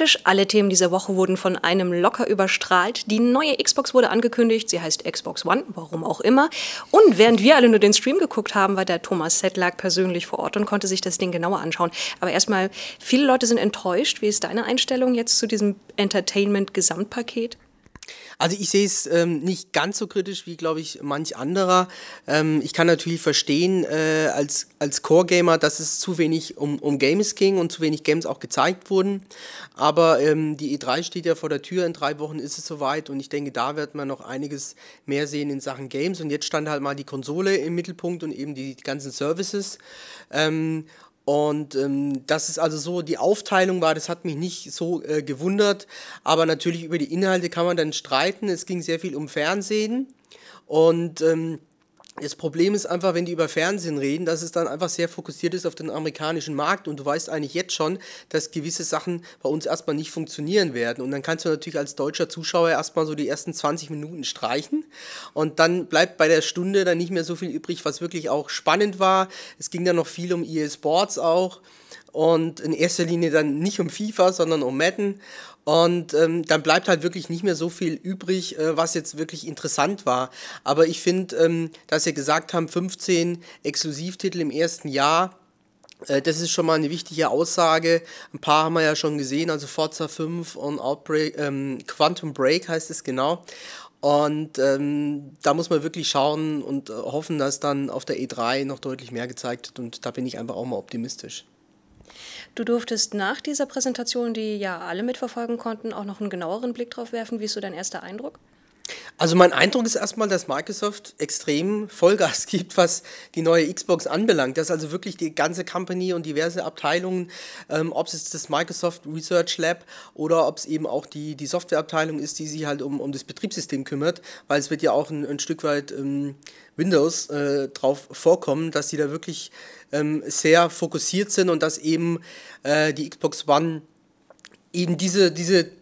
praktisch alle Themen dieser Woche wurden von einem locker überstrahlt. Die neue Xbox wurde angekündigt, sie heißt Xbox One, warum auch immer. Und während wir alle nur den Stream geguckt haben, war der Thomas Sedlak persönlich vor Ort und konnte sich das Ding genauer anschauen. Aber erstmal, viele Leute sind enttäuscht. Wie ist deine Einstellung jetzt zu diesem Entertainment-Gesamtpaket? Also ich sehe es ähm, nicht ganz so kritisch wie, glaube ich, manch anderer. Ähm, ich kann natürlich verstehen äh, als, als Core-Gamer, dass es zu wenig um, um Games ging und zu wenig Games auch gezeigt wurden. Aber ähm, die E3 steht ja vor der Tür, in drei Wochen ist es soweit und ich denke, da wird man noch einiges mehr sehen in Sachen Games. Und jetzt stand halt mal die Konsole im Mittelpunkt und eben die ganzen Services. Ähm, und ähm, das ist also so die Aufteilung war, das hat mich nicht so äh, gewundert. Aber natürlich über die Inhalte kann man dann streiten. Es ging sehr viel um Fernsehen. Und ähm, das Problem ist einfach, wenn die über Fernsehen reden, dass es dann einfach sehr fokussiert ist auf den amerikanischen Markt und du weißt eigentlich jetzt schon, dass gewisse Sachen bei uns erstmal nicht funktionieren werden. Und dann kannst du natürlich als deutscher Zuschauer erstmal so die ersten 20 Minuten streichen und dann bleibt bei der Stunde dann nicht mehr so viel übrig, was wirklich auch spannend war. Es ging dann noch viel um EA Sports auch und in erster Linie dann nicht um FIFA, sondern um Madden. Und ähm, dann bleibt halt wirklich nicht mehr so viel übrig, äh, was jetzt wirklich interessant war. Aber ich finde, ähm, dass Sie gesagt haben, 15 Exklusivtitel im ersten Jahr, äh, das ist schon mal eine wichtige Aussage. Ein paar haben wir ja schon gesehen, also Forza 5 und Outbreak, ähm, Quantum Break heißt es genau. Und ähm, da muss man wirklich schauen und äh, hoffen, dass dann auf der E3 noch deutlich mehr gezeigt wird. Und da bin ich einfach auch mal optimistisch. Du durftest nach dieser Präsentation, die ja alle mitverfolgen konnten, auch noch einen genaueren Blick drauf werfen. Wie ist so dein erster Eindruck? Also mein Eindruck ist erstmal, dass Microsoft extrem Vollgas gibt, was die neue Xbox anbelangt. Dass also wirklich die ganze Company und diverse Abteilungen, ähm, ob es das Microsoft Research Lab oder ob es eben auch die, die Softwareabteilung ist, die sich halt um, um das Betriebssystem kümmert, weil es wird ja auch ein, ein Stück weit ähm, Windows äh, drauf vorkommen, dass die da wirklich ähm, sehr fokussiert sind und dass eben äh, die Xbox One eben diese, diese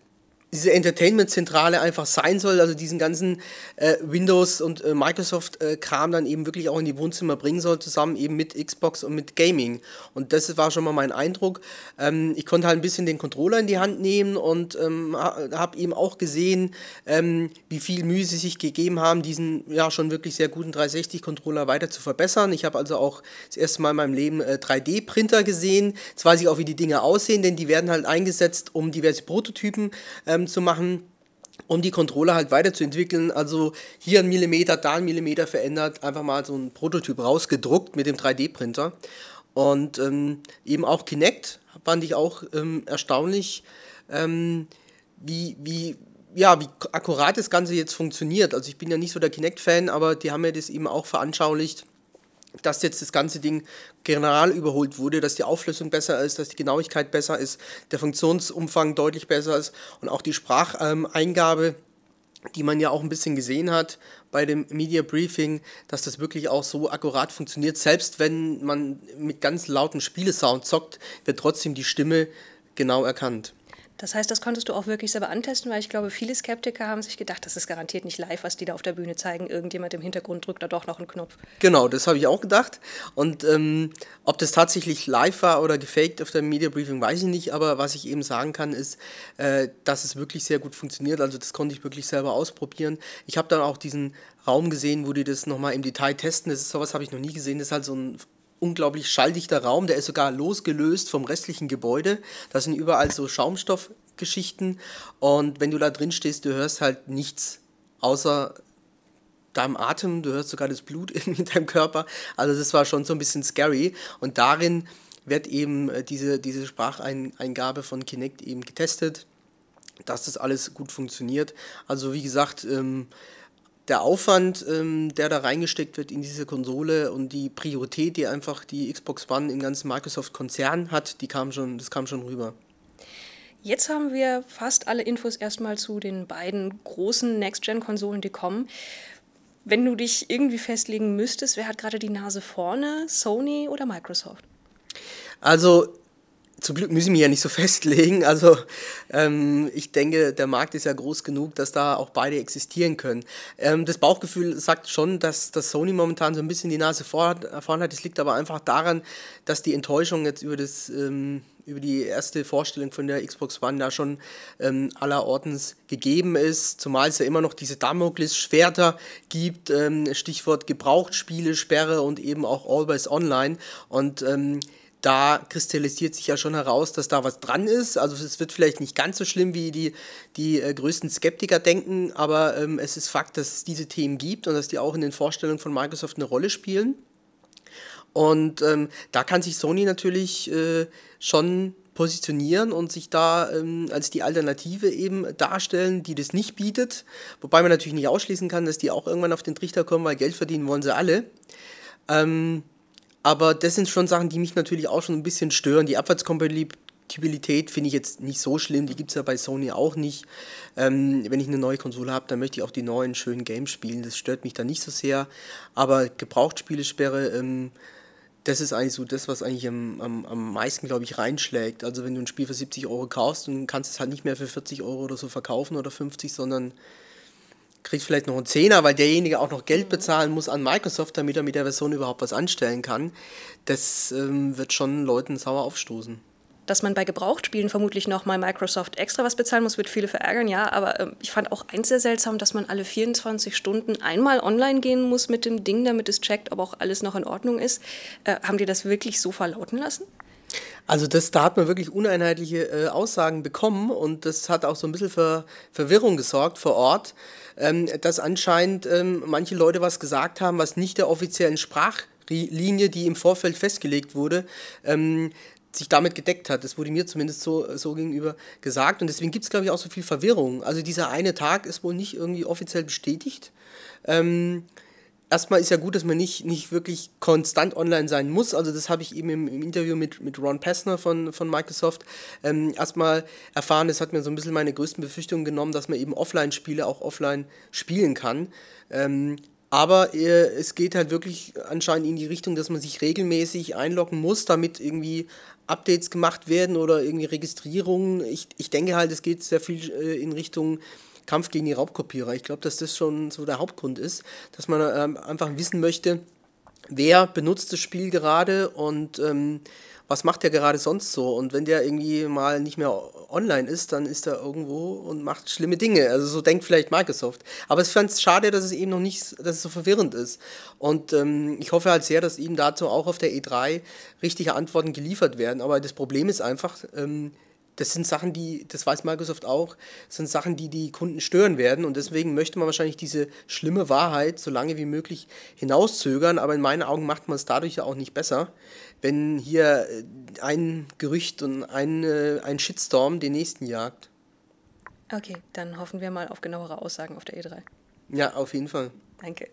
diese Entertainment-Zentrale einfach sein soll, also diesen ganzen äh, Windows- und äh, Microsoft-Kram äh, dann eben wirklich auch in die Wohnzimmer bringen soll, zusammen eben mit Xbox und mit Gaming. Und das war schon mal mein Eindruck. Ähm, ich konnte halt ein bisschen den Controller in die Hand nehmen und ähm, habe eben auch gesehen, ähm, wie viel Mühe sie sich gegeben haben, diesen ja schon wirklich sehr guten 360-Controller weiter zu verbessern. Ich habe also auch das erste Mal in meinem Leben äh, 3D-Printer gesehen. Jetzt weiß ich auch, wie die Dinge aussehen, denn die werden halt eingesetzt, um diverse Prototypen ähm, ähm, zu machen um die Controller halt weiterzuentwickeln. Also hier ein Millimeter, da ein Millimeter verändert, einfach mal so ein Prototyp rausgedruckt mit dem 3D-Printer. Und ähm, eben auch Kinect fand ich auch ähm, erstaunlich, ähm, wie, wie, ja, wie akkurat das Ganze jetzt funktioniert. Also ich bin ja nicht so der Kinect-Fan, aber die haben mir ja das eben auch veranschaulicht dass jetzt das ganze Ding general überholt wurde, dass die Auflösung besser ist, dass die Genauigkeit besser ist, der Funktionsumfang deutlich besser ist und auch die Spracheingabe, die man ja auch ein bisschen gesehen hat bei dem Media Briefing, dass das wirklich auch so akkurat funktioniert. Selbst wenn man mit ganz lauten Spielesound zockt, wird trotzdem die Stimme genau erkannt. Das heißt, das konntest du auch wirklich selber antesten, weil ich glaube, viele Skeptiker haben sich gedacht, das ist garantiert nicht live, was die da auf der Bühne zeigen. Irgendjemand im Hintergrund drückt da doch noch einen Knopf. Genau, das habe ich auch gedacht. Und ähm, ob das tatsächlich live war oder gefaked auf der Media Briefing, weiß ich nicht. Aber was ich eben sagen kann, ist, äh, dass es wirklich sehr gut funktioniert. Also das konnte ich wirklich selber ausprobieren. Ich habe dann auch diesen Raum gesehen, wo die das nochmal im Detail testen. Das ist sowas habe ich noch nie gesehen. Das ist halt so ein unglaublich schalldichter Raum, der ist sogar losgelöst vom restlichen Gebäude. Da sind überall so Schaumstoffgeschichten und wenn du da drin stehst, du hörst halt nichts außer deinem Atem, du hörst sogar das Blut in deinem Körper. Also das war schon so ein bisschen scary und darin wird eben äh, diese, diese Spracheingabe von Kinect eben getestet, dass das alles gut funktioniert. Also wie gesagt, ähm, der Aufwand, ähm, der da reingesteckt wird in diese Konsole und die Priorität, die einfach die Xbox One im ganzen Microsoft-Konzern hat, die kam schon, das kam schon rüber. Jetzt haben wir fast alle Infos erstmal zu den beiden großen Next-Gen-Konsolen, die kommen. Wenn du dich irgendwie festlegen müsstest, wer hat gerade die Nase vorne, Sony oder Microsoft? Also zum Glück müssen wir ja nicht so festlegen. Also ähm, ich denke, der Markt ist ja groß genug, dass da auch beide existieren können. Ähm, das Bauchgefühl sagt schon, dass, dass Sony momentan so ein bisschen die Nase vorn hat. Das liegt aber einfach daran, dass die Enttäuschung jetzt über das... Ähm, über die erste Vorstellung von der Xbox One da schon ähm, allerortens gegeben ist, zumal es ja immer noch diese Damoklesschwerter gibt, ähm, Stichwort Gebrauchtspiele, Sperre und eben auch Always Online und ähm, da kristallisiert sich ja schon heraus, dass da was dran ist. Also es wird vielleicht nicht ganz so schlimm, wie die, die äh, größten Skeptiker denken, aber ähm, es ist Fakt, dass es diese Themen gibt und dass die auch in den Vorstellungen von Microsoft eine Rolle spielen. Und ähm, da kann sich Sony natürlich äh, schon positionieren und sich da ähm, als die Alternative eben darstellen, die das nicht bietet. Wobei man natürlich nicht ausschließen kann, dass die auch irgendwann auf den Trichter kommen, weil Geld verdienen wollen sie alle. Ähm, aber das sind schon Sachen, die mich natürlich auch schon ein bisschen stören. Die Abwärtskompatibilität finde ich jetzt nicht so schlimm, die gibt es ja bei Sony auch nicht. Ähm, wenn ich eine neue Konsole habe, dann möchte ich auch die neuen schönen Games spielen. Das stört mich da nicht so sehr. Aber Gebrauchtspielesperre, ähm, das ist eigentlich so das, was eigentlich am, am, am meisten, glaube ich, reinschlägt. Also wenn du ein Spiel für 70 Euro kaufst und kannst es halt nicht mehr für 40 Euro oder so verkaufen oder 50, sondern kriegt vielleicht noch einen Zehner, weil derjenige auch noch Geld bezahlen muss an Microsoft, damit er mit der Version überhaupt was anstellen kann. Das ähm, wird schon Leuten sauer aufstoßen. Dass man bei Gebrauchtspielen vermutlich nochmal Microsoft extra was bezahlen muss, wird viele verärgern, ja. Aber ähm, ich fand auch eins sehr seltsam, dass man alle 24 Stunden einmal online gehen muss mit dem Ding, damit es checkt, ob auch alles noch in Ordnung ist. Äh, haben die das wirklich so verlauten lassen? Also das, da hat man wirklich uneinheitliche äh, Aussagen bekommen und das hat auch so ein bisschen für Verwirrung gesorgt vor Ort, ähm, dass anscheinend ähm, manche Leute was gesagt haben, was nicht der offiziellen Sprachlinie, die im Vorfeld festgelegt wurde, ähm, sich damit gedeckt hat. Das wurde mir zumindest so, so gegenüber gesagt. Und deswegen gibt es, glaube ich, auch so viel Verwirrung. Also dieser eine Tag ist wohl nicht irgendwie offiziell bestätigt. Ähm, erstmal ist ja gut, dass man nicht, nicht wirklich konstant online sein muss. Also das habe ich eben im, im, Interview mit, mit Ron Pessner von, von Microsoft ähm, erstmal erfahren. Das hat mir so ein bisschen meine größten Befürchtungen genommen, dass man eben Offline-Spiele auch offline spielen kann. Ähm, aber äh, es geht halt wirklich anscheinend in die Richtung, dass man sich regelmäßig einloggen muss, damit irgendwie Updates gemacht werden oder irgendwie Registrierungen. Ich, ich denke halt, es geht sehr viel äh, in Richtung Kampf gegen die Raubkopierer. Ich glaube, dass das schon so der Hauptgrund ist, dass man ähm, einfach wissen möchte, wer benutzt das Spiel gerade und ähm, was macht der gerade sonst so? Und wenn der irgendwie mal nicht mehr online ist, dann ist er irgendwo und macht schlimme Dinge. Also so denkt vielleicht Microsoft. Aber es fand es schade, dass es eben noch nicht, dass es so verwirrend ist. Und ähm, ich hoffe halt sehr, dass eben dazu auch auf der E3 richtige Antworten geliefert werden. Aber das Problem ist einfach, ähm, das sind Sachen, die, das weiß Microsoft auch, sind Sachen, die die Kunden stören werden. Und deswegen möchte man wahrscheinlich diese schlimme Wahrheit so lange wie möglich hinauszögern. Aber in meinen Augen macht man es dadurch ja auch nicht besser, wenn hier äh, ein Gerücht und ein, äh, ein Shitstorm den nächsten jagt. Okay, dann hoffen wir mal auf genauere Aussagen auf der E3. Ja, auf jeden Fall. Danke.